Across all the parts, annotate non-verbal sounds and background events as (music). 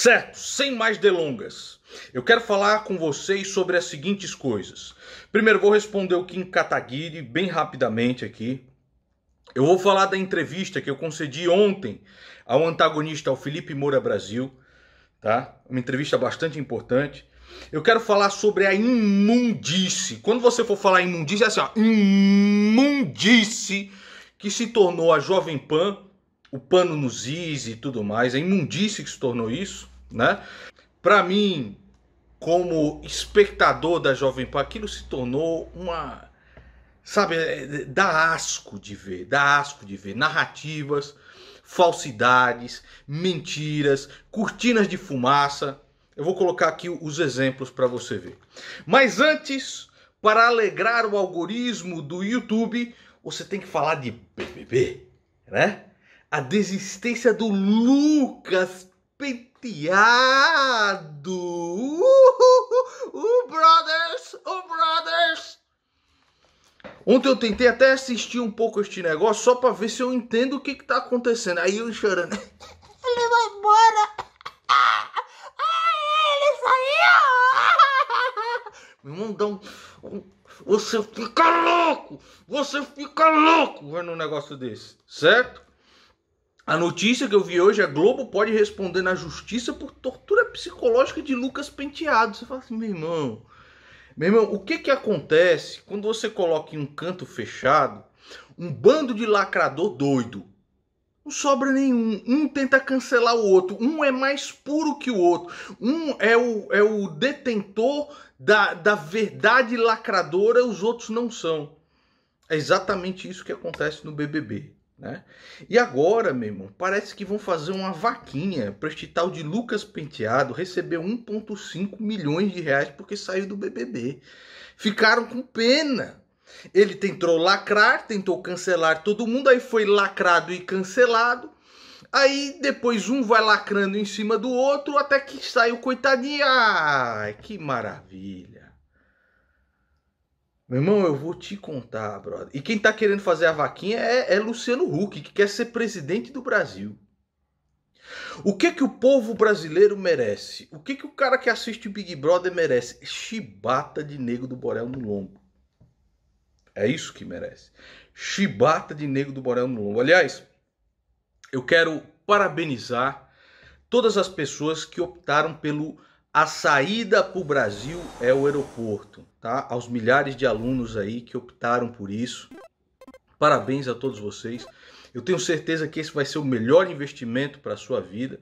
Certo, sem mais delongas, eu quero falar com vocês sobre as seguintes coisas. Primeiro, vou responder o Kim Kataguiri bem rapidamente aqui. Eu vou falar da entrevista que eu concedi ontem ao antagonista, ao Felipe Moura Brasil, tá? Uma entrevista bastante importante. Eu quero falar sobre a imundice. Quando você for falar imundice, é assim, ó, imundice que se tornou a Jovem Pan o pano nos is e tudo mais, a imundícia que se tornou isso, né? Para mim, como espectador da Jovem Pan, aquilo se tornou uma. Sabe, é, é, dá asco de ver, dá asco de ver. Narrativas, falsidades, mentiras, cortinas de fumaça. Eu vou colocar aqui os exemplos para você ver. Mas antes, para alegrar o algoritmo do YouTube, você tem que falar de BBB, né? a desistência do Lucas Penteado. Uh, uh, uh, brothers, uh, brothers. Ontem eu tentei até assistir um pouco este negócio só para ver se eu entendo o que que tá acontecendo. Aí eu chorando. (laughs) Ele vai embora. Ah, ah ele saiu. (laughs) Meu irmão, dá um, um você fica louco! Você fica louco vendo um negócio desse, certo? A notícia que eu vi hoje é Globo pode responder na justiça por tortura psicológica de Lucas Penteado. Você fala assim, meu irmão. Meu irmão, o que que acontece quando você coloca em um canto fechado um bando de lacrador doido? Não sobra nenhum. Um tenta cancelar o outro. Um é mais puro que o outro. Um é o, é o detentor da, da verdade lacradora, os outros não são. É exatamente isso que acontece no BBB. Né? E agora, meu irmão, parece que vão fazer uma vaquinha para este tal de Lucas Penteado receber 1,5 milhões de reais porque saiu do BBB. Ficaram com pena. Ele tentou lacrar, tentou cancelar todo mundo, aí foi lacrado e cancelado. Aí depois um vai lacrando em cima do outro até que sai o coitadinho. Ai, que maravilha! Meu irmão, eu vou te contar, brother. E quem tá querendo fazer a vaquinha é, é Luciano Huck, que quer ser presidente do Brasil. O que que o povo brasileiro merece? O que que o cara que assiste o Big Brother merece? Chibata de nego do Borel no lombo. É isso que merece. Chibata de nego do Borel no lombo. Aliás, eu quero parabenizar todas as pessoas que optaram pelo a saída para o Brasil é o aeroporto, tá? Aos milhares de alunos aí que optaram por isso. Parabéns a todos vocês. Eu tenho certeza que esse vai ser o melhor investimento para a sua vida.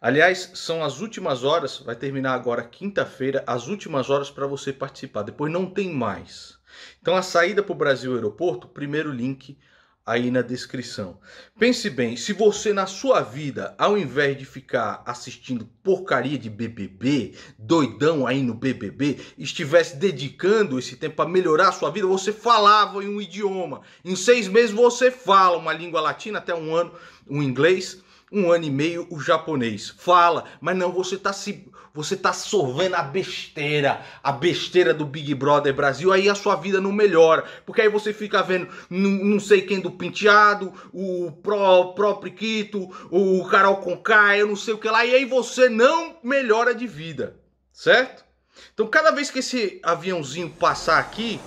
Aliás, são as últimas horas, vai terminar agora quinta-feira, as últimas horas para você participar. Depois não tem mais. Então a saída para o Brasil Aeroporto, primeiro link aí na descrição. Pense bem, se você na sua vida, ao invés de ficar assistindo porcaria de BBB, doidão aí no BBB, estivesse dedicando esse tempo a melhorar a sua vida, você falava em um idioma. Em seis meses você fala uma língua latina, até um ano, um inglês um ano e meio o japonês. Fala, mas não, você tá se você tá sorvendo a besteira, a besteira do Big Brother Brasil, aí a sua vida não melhora, porque aí você fica vendo não sei quem do penteado, o pró próprio Quito, o Carol Conká, eu não sei o que lá, e aí você não melhora de vida, certo? Então cada vez que esse aviãozinho passar aqui,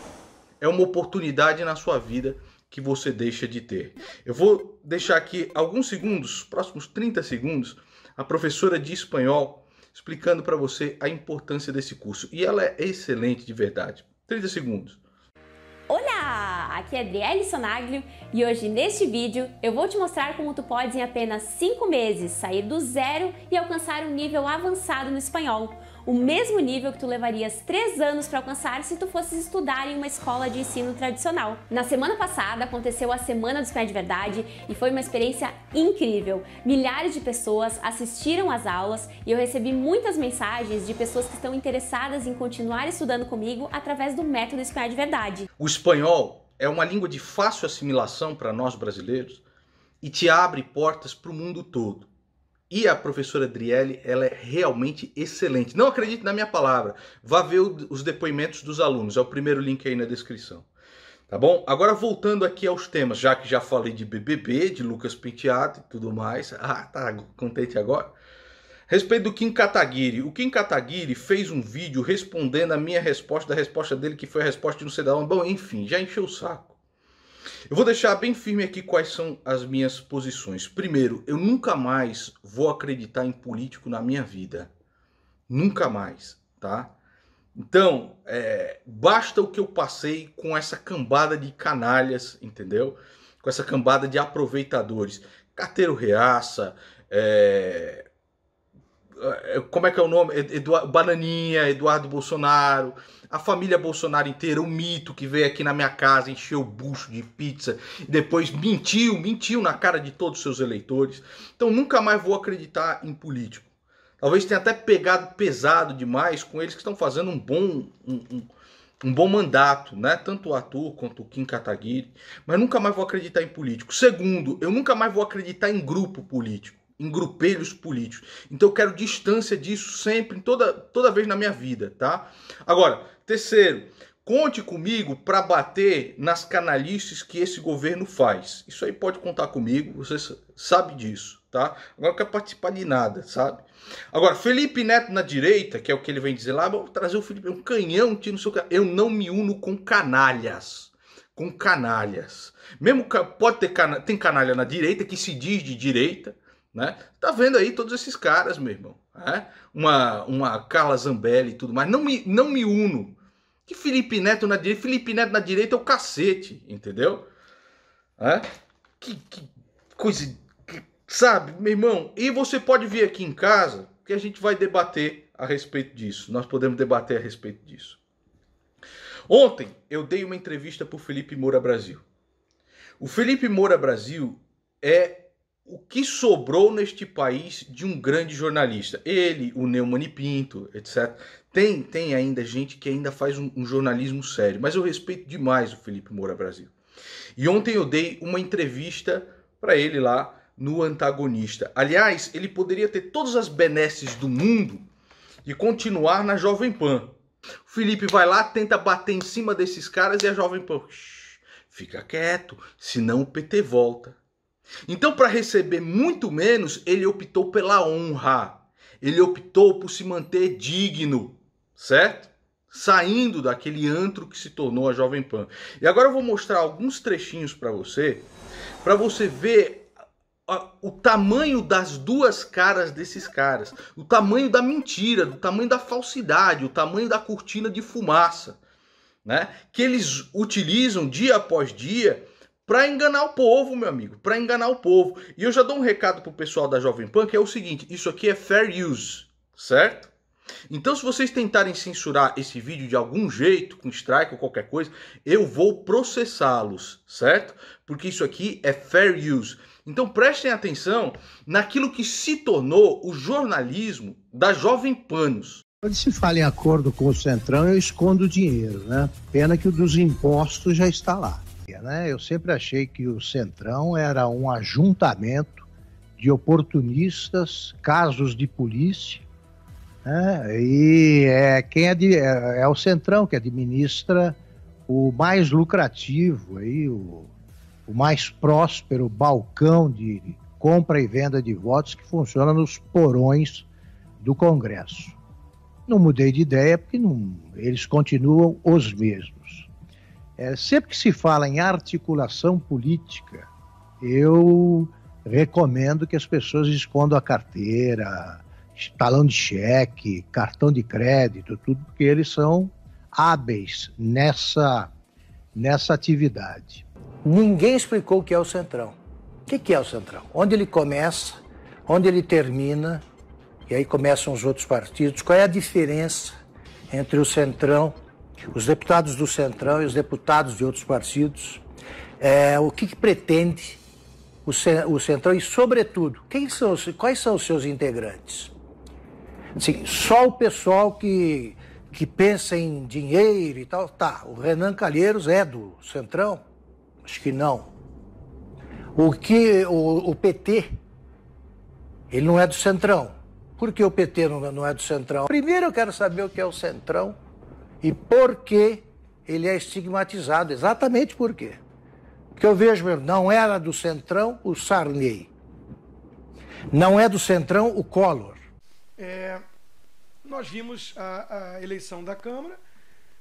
é uma oportunidade na sua vida que você deixa de ter. Eu vou deixar aqui alguns segundos, próximos 30 segundos, a professora de espanhol explicando para você a importância desse curso. E ela é excelente de verdade. 30 segundos. Olá! Aqui é Adriele Sonaglio e hoje neste vídeo eu vou te mostrar como tu podes em apenas 5 meses sair do zero e alcançar um nível avançado no espanhol o mesmo nível que tu levarias três anos para alcançar se tu fosses estudar em uma escola de ensino tradicional. Na semana passada aconteceu a Semana dos Pé de Verdade e foi uma experiência incrível. Milhares de pessoas assistiram às aulas e eu recebi muitas mensagens de pessoas que estão interessadas em continuar estudando comigo através do método Espanhol de Verdade. O espanhol é uma língua de fácil assimilação para nós brasileiros e te abre portas para o mundo todo. E a professora Drielli, ela é realmente excelente. Não acredite na minha palavra. Vá ver os depoimentos dos alunos. É o primeiro link aí na descrição. Tá bom? Agora voltando aqui aos temas, já que já falei de BBB, de Lucas Penteado e tudo mais. Ah, tá contente agora? Respeito do Kim Kataguiri. O Kim Kataguiri fez um vídeo respondendo a minha resposta, da resposta dele, que foi a resposta de um cidadão. Bom, enfim, já encheu o saco. Eu vou deixar bem firme aqui quais são as minhas posições. Primeiro, eu nunca mais vou acreditar em político na minha vida. Nunca mais, tá? Então, é, basta o que eu passei com essa cambada de canalhas, entendeu? Com essa cambada de aproveitadores. Carteiro reaça, é, é, como é que é o nome? Bananinha, Eduardo Bolsonaro, a família Bolsonaro inteira, o mito que veio aqui na minha casa, encheu o bucho de pizza, e depois mentiu, mentiu na cara de todos os seus eleitores. Então nunca mais vou acreditar em político. Talvez tenha até pegado pesado demais com eles que estão fazendo um bom, um, um, um bom mandato, né? Tanto o Arthur quanto o Kim Kataguiri. Mas nunca mais vou acreditar em político. Segundo, eu nunca mais vou acreditar em grupo político em grupelhos políticos. Então eu quero distância disso sempre, toda, toda vez na minha vida, tá? Agora, terceiro, conte comigo para bater nas canalices que esse governo faz. Isso aí pode contar comigo, você sabe disso, tá? Agora não quero participar de nada, sabe? Agora, Felipe Neto na direita, que é o que ele vem dizer lá, vou trazer o Felipe, é um canhão, um tiro no seu Eu não me uno com canalhas com canalhas. Mesmo pode ter canalha, tem canalha na direita que se diz de direita, né? Tá vendo aí todos esses caras, meu irmão. Né? Uma, uma Carla Zambelli e tudo mais. Não me, não me uno. Que Felipe Neto na direita. Felipe Neto na direita é o cacete, entendeu? É? Que, que coisa. Que, sabe, meu irmão? E você pode vir aqui em casa que a gente vai debater a respeito disso. Nós podemos debater a respeito disso. Ontem eu dei uma entrevista para o Felipe Moura Brasil. O Felipe Moura Brasil é o que sobrou neste país de um grande jornalista. Ele, o Neumann Pinto, etc. Tem, tem ainda gente que ainda faz um, um jornalismo sério, mas eu respeito demais o Felipe Moura Brasil. E ontem eu dei uma entrevista para ele lá no antagonista. Aliás, ele poderia ter todas as benesses do mundo e continuar na Jovem Pan. O Felipe vai lá, tenta bater em cima desses caras e a Jovem Pan. Shh, fica quieto, senão o PT volta. Então, para receber muito menos, ele optou pela honra. Ele optou por se manter digno, certo? Saindo daquele antro que se tornou a Jovem Pan. E agora eu vou mostrar alguns trechinhos para você, para você ver o tamanho das duas caras desses caras, o tamanho da mentira, o tamanho da falsidade, o tamanho da cortina de fumaça, né? Que eles utilizam dia após dia para enganar o povo, meu amigo, para enganar o povo. E eu já dou um recado pro pessoal da Jovem Pan que é o seguinte: isso aqui é fair use, certo? Então, se vocês tentarem censurar esse vídeo de algum jeito, com strike ou qualquer coisa, eu vou processá-los, certo? Porque isso aqui é fair use. Então, prestem atenção naquilo que se tornou o jornalismo da Jovem Panos. Quando se fala em acordo com o Centrão, eu escondo o dinheiro, né? Pena que o dos impostos já está lá né? Eu sempre achei que o Centrão era um ajuntamento de oportunistas, casos de polícia, né? e é quem é, de, é, é, o Centrão que administra o mais lucrativo, aí, o, o mais próspero balcão de compra e venda de votos que funciona nos porões do Congresso. Não mudei de ideia porque não, eles continuam os mesmos. É, sempre que se fala em articulação política, eu recomendo que as pessoas escondam a carteira, talão de cheque, cartão de crédito, tudo, porque eles são hábeis nessa, nessa atividade. Ninguém explicou o que é o Centrão. O que é o Centrão? Onde ele começa, onde ele termina, e aí começam os outros partidos. Qual é a diferença entre o Centrão os deputados do Centrão e os deputados de outros partidos, é, o que, que pretende o, o, Centrão e, sobretudo, quem são, quais são os seus integrantes? Assim, só o pessoal que, que pensa em dinheiro e tal, tá. O Renan Calheiros é do Centrão? Acho que não. O que o, o PT, ele não é do Centrão. Por que o PT não, não é do Centrão? Primeiro eu quero saber o que é o Centrão e por que ele é estigmatizado. Exatamente por quê. Porque eu vejo mesmo, não era do Centrão o Sarney. Não é do Centrão o Collor. É, nós vimos a, a, eleição da Câmara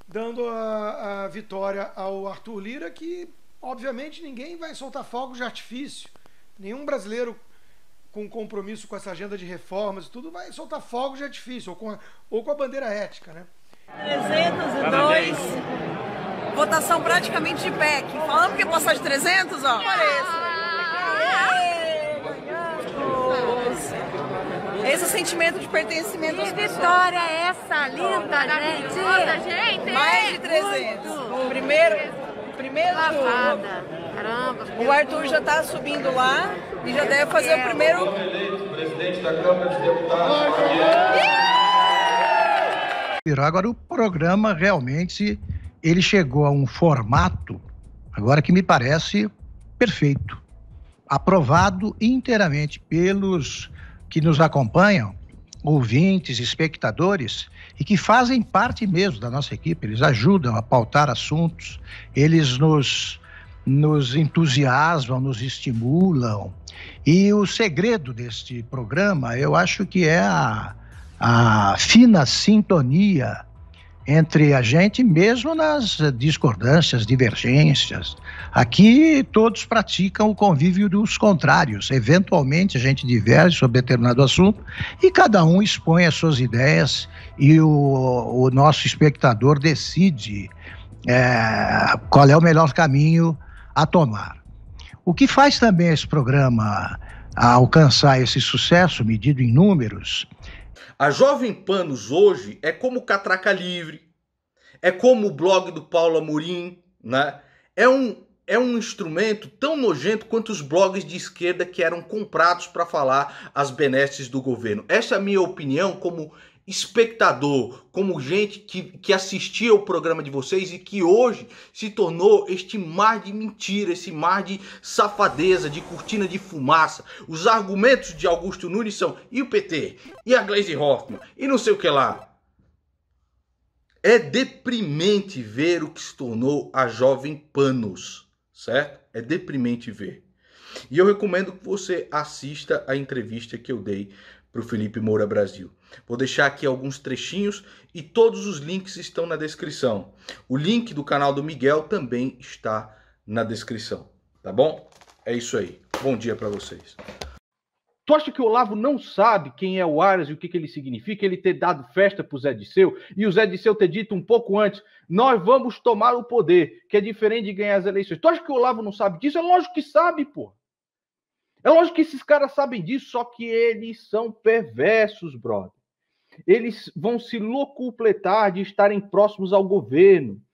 dando a, a vitória ao Arthur Lira, que obviamente ninguém vai soltar fogos de artifício. Nenhum brasileiro com compromisso com essa agenda de reformas e tudo vai soltar fogos de artifício, ou com a, ou com a bandeira ética, né? votação praticamente de pé aqui. Falando que ia passar de 300, ó. Parece. Esse é sentimento de pertencimento Que vitória é essa? Linda, gente! Nossa, gente! Mais de 300. Muito. Primeiro, primeiro Lavada. Caramba. O Arthur já tá subindo lá e já deve fazer o primeiro... Presidente da Câmara de Deputados. Virar agora o programa realmente ele chegou a um formato, agora que me parece perfeito, aprovado inteiramente pelos que nos acompanham, ouvintes, espectadores, e que fazem parte mesmo da nossa equipe. Eles ajudam a pautar assuntos, eles nos, nos entusiasmam, nos estimulam. E o segredo deste programa, eu acho que é a, a fina sintonia entre a gente, mesmo nas discordâncias, divergências. Aqui todos praticam o convívio dos contrários. Eventualmente a gente diverge sobre determinado assunto e cada um expõe as suas ideias e o, o nosso espectador decide é, qual é o melhor caminho a tomar. O que faz também esse programa alcançar esse sucesso medido em números a Jovem Panos hoje é como Catraca Livre, é como o blog do Paulo Amorim, né? É um, é um instrumento tão nojento quanto os blogs de esquerda que eram comprados para falar as benesses do governo. Essa é a minha opinião como espectador, como gente que, que assistia o programa de vocês e que hoje se tornou este mar de mentira, esse mar de safadeza, de cortina de fumaça. Os argumentos de Augusto Nunes são e o PT, e a Glaze Hoffman e não sei o que lá. É deprimente ver o que se tornou a Jovem Panos certo? É deprimente ver. E eu recomendo que você assista a entrevista que eu dei para o Felipe Moura Brasil. Vou deixar aqui alguns trechinhos e todos os links estão na descrição. O link do canal do Miguel também está na descrição, tá bom? É isso aí. Bom dia para vocês. Tu acha que o Olavo não sabe quem é o Aras e o que, que ele significa? Ele ter dado festa para o Zé Disseu e o Zé Disseu ter dito um pouco antes: nós vamos tomar o poder, que é diferente de ganhar as eleições. Tu acha que o Olavo não sabe disso? É lógico que sabe, pô. É lógico que esses caras sabem disso, só que eles são perversos, brother. Eles vão se locupletar de estarem próximos ao governo.